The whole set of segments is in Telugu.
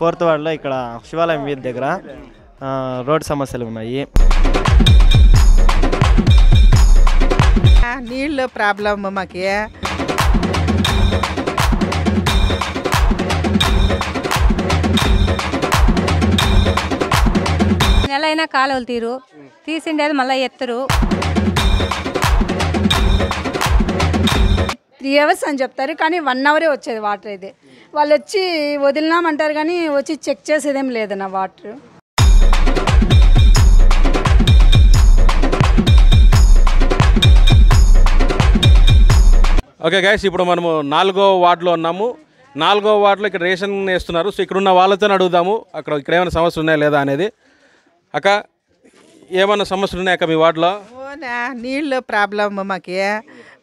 ఫోర్త్ వార్డులో ఇక్కడ శివాలయం వీధి దగ్గర రోడ్ సమస్యలు ఉన్నాయి నీళ్ళు ప్రాబ్లం మాకి నెల అయినా కాలువలు తీరు తీసిండేది మళ్ళీ ఎత్తరు త్రీ అవర్స్ అని చెప్తారు కానీ వన్ అవరే వచ్చేది వాటర్ అయితే వాళ్ళు వచ్చి వదిలినామంటారు కానీ వచ్చి చెక్ చేసేదేం లేదన్న వాటర్ ఓకే గైస్ ఇప్పుడు మనము నాలుగో వార్డులో ఉన్నాము నాలుగో వార్డులో ఇక్కడ రేషన్ వేస్తున్నారు సో ఇక్కడున్న వాళ్ళతో అడుగుదాము అక్కడ ఇక్కడ ఏమైనా సమస్యలు ఉన్నాయా లేదా అనేది అక్క ఏమైనా సమస్యలు ఉన్నాయా అక్క మీ వార్డులో నీళ్ళు ప్రాబ్లమ్ మాకు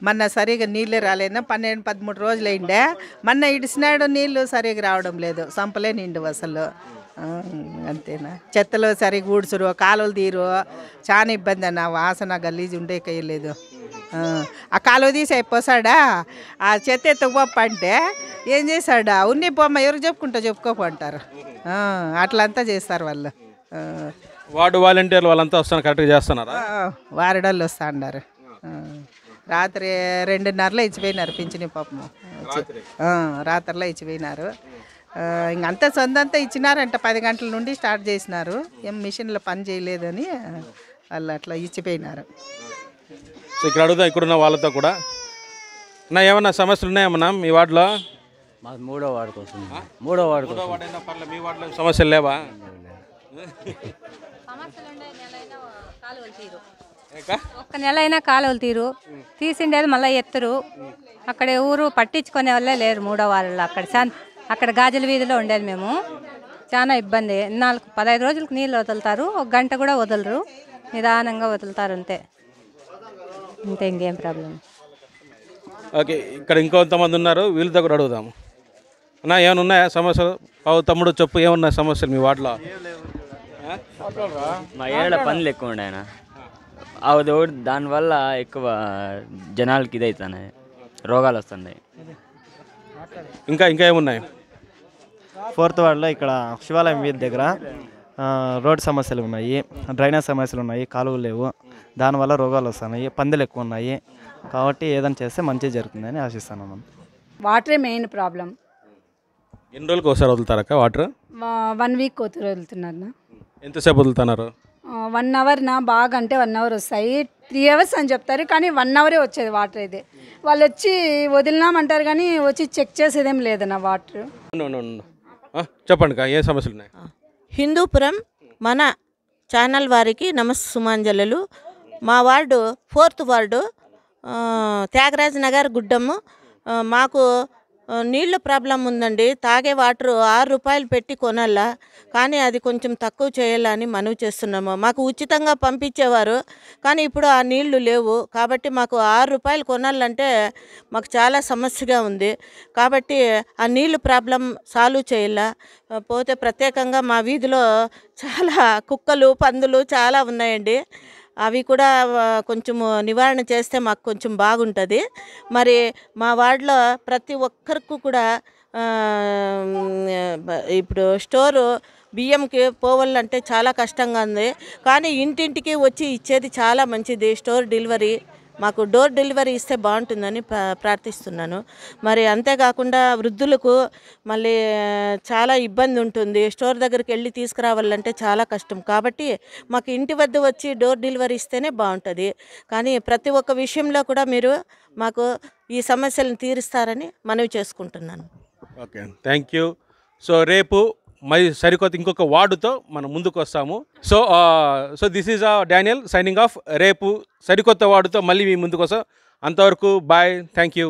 మొన్న సరిగా నీళ్ళు రాలేదు పన్నెండు పదమూడు రోజులు అయిండే మొన్న ఇడిసినాడు నీళ్ళు సరిగా రావడం లేదు సంపలే నిండు అసలు అంతేనా చెత్తలో సరిగా ఊడ్చురు కాలువలు తీరు చాలా ఇబ్బంది అన్న వాసన గలీజు ఉండే కయ్యలేదు ఆ కాలువ తీసి అయిపోసాడా ఆ చెత్త ఎత్తుకుపోప్ప అంటే ఏం చేశాడా ఉన్ని బొమ్మ ఎవరు చెప్పుకుంటా చెప్పుకోపంటారు అట్లంతా చేస్తారు వాళ్ళు వాడు వాలంటీర్లు వాళ్ళంతా వస్తాను కరెక్ట్గా చేస్తున్నారు వారడోళ్ళు వస్తా అన్నారు రాత్రి రెండున్నరలో ఇచ్చిపోయినారు పింఛని పాపము రాత్రిలో ఇచ్చిపోయినారు ఇంకంతా సొంతంతా ఇచ్చినారంట పది గంటల నుండి స్టార్ట్ చేసినారు ఏం మిషన్లో పని చేయలేదని వాళ్ళు అట్లా ఇచ్చిపోయినారు ఇక్కడ అడుగుతా ఇక్కడున్న వాళ్ళతో కూడా నా ఏమన్నా సమస్యలు ఉన్నాయమ్మా మీ వార్డులో మూడో వార్డు కోసం మూడో వార్డు మీ వార్డులో సమస్యలు లేవా ఒక్క నెల అయినా కాలువలు తీరు తీసిండేది మళ్ళీ ఎత్తురు అక్కడ ఊరు పట్టించుకునే వాళ్ళే లేరు మూడో వాళ్ళు అక్కడ అక్కడ గాజుల వీధిలో ఉండేది మేము చాలా ఇబ్బంది నాలుగు పదహైదు రోజులకు నీళ్ళు వదులుతారు ఒక గంట కూడా వదలరు నిదానంగా వదులుతారు అంతే అంతే ఇంకేం ప్రాబ్లం ఓకే ఇక్కడ ఇంకొంతమంది ఉన్నారు వీళ్ళతో కూడా అడుగుదాము అన్నా ఏమైనా ఉన్నాయా సమస్యలు బాబు తమ్ముడు చెప్పు ఏమున్నాయి సమస్యలు మీ వాటిలో పనులు ఎక్కువ ఉన్నాయి అది దానివల్ల ఎక్కువ జనాలకి ఇది అవుతున్నాయి రోగాలు వస్తున్నాయి ఇంకా ఇంకా ఏమున్నాయి ఫోర్త్ వార్డులో ఇక్కడ శివాలయం వీధి దగ్గర రోడ్ సమస్యలు ఉన్నాయి డ్రైనేజ్ సమస్యలు ఉన్నాయి కాలువలు లేవు దానివల్ల రోగాలు వస్తున్నాయి పందులు ఎక్కువ ఉన్నాయి కాబట్టి ఏదైనా చేస్తే మంచి జరుగుతుందని ఆశిస్తాను మనం వాటరే మెయిన్ ప్రాబ్లం ఎన్ని రోజులకు ఒకసారి వదులుతారక్క వాటర్ వన్ వీక్ వదులుతున్నారు ఎంతసేపు వదులుతున్నారు వన్ నా బాగా అంటే వన్ అవర్ వస్తాయి త్రీ అవర్స్ అని చెప్తారు కానీ వన్ అవరే వచ్చేది వాటర్ అయితే వాళ్ళు వచ్చి వదిలినామంటారు కానీ వచ్చి చెక్ చేసేదేం నా వాటర్ చెప్పండి ఏ సమస్యలు ఉన్నాయి హిందూపురం మన ఛానల్ వారికి నమస్ సుమాంజలు మా ward fourth ward Thyagaraj Nagar గుడ్డము మాకు నీళ్ళు ప్రాబ్లం ఉందండి తాగే వాటర్ ఆరు రూపాయలు పెట్టి కొనాలా కానీ అది కొంచెం తక్కువ చేయాలని మనవి చేస్తున్నాము మాకు ఉచితంగా పంపించేవారు కానీ ఇప్పుడు ఆ నీళ్లు లేవు కాబట్టి మాకు ఆరు రూపాయలు కొనాలంటే మాకు చాలా సమస్యగా ఉంది కాబట్టి ఆ నీళ్లు ప్రాబ్లం సాల్వ్ చేయాలా పోతే ప్రత్యేకంగా మా వీధిలో చాలా కుక్కలు పందులు చాలా ఉన్నాయండి అవి కూడా కొంచెము నివారణ చేస్తే మాకు కొంచెం బాగుంటుంది మరి మా వార్డులో ప్రతి ఒక్కరికి కూడా ఇప్పుడు స్టోరు బియ్యంకి పోవాలంటే చాలా కష్టంగా ఉంది కానీ ఇంటింటికి వచ్చి ఇచ్చేది చాలా మంచిది స్టోర్ డెలివరీ మాకు డోర్ డెలివరీ ఇస్తే బాగుంటుందని ప్రార్థిస్తున్నాను మరి అంతేకాకుండా వృద్ధులకు మళ్ళీ చాలా ఇబ్బంది ఉంటుంది స్టోర్ దగ్గరికి వెళ్ళి తీసుకురావాలంటే చాలా కష్టం కాబట్టి మాకు ఇంటి వద్ద వచ్చి డోర్ డెలివరీ ఇస్తేనే బాగుంటుంది కానీ ప్రతి ఒక్క విషయంలో కూడా మీరు మాకు ఈ సమస్యలను తీరుస్తారని మనవి చేసుకుంటున్నాను ఓకే థ్యాంక్ యూ సో రేపు మరి సరికొత్త ఇంకొక వార్డుతో మనం ముందుకు వస్తాము so so this is Daniel signing off రేపు సరికొత్త వార్డుతో మళ్ళీ మీ ముందుకు వస్తాం అంతవరకు బాయ్ థ్యాంక్ యూ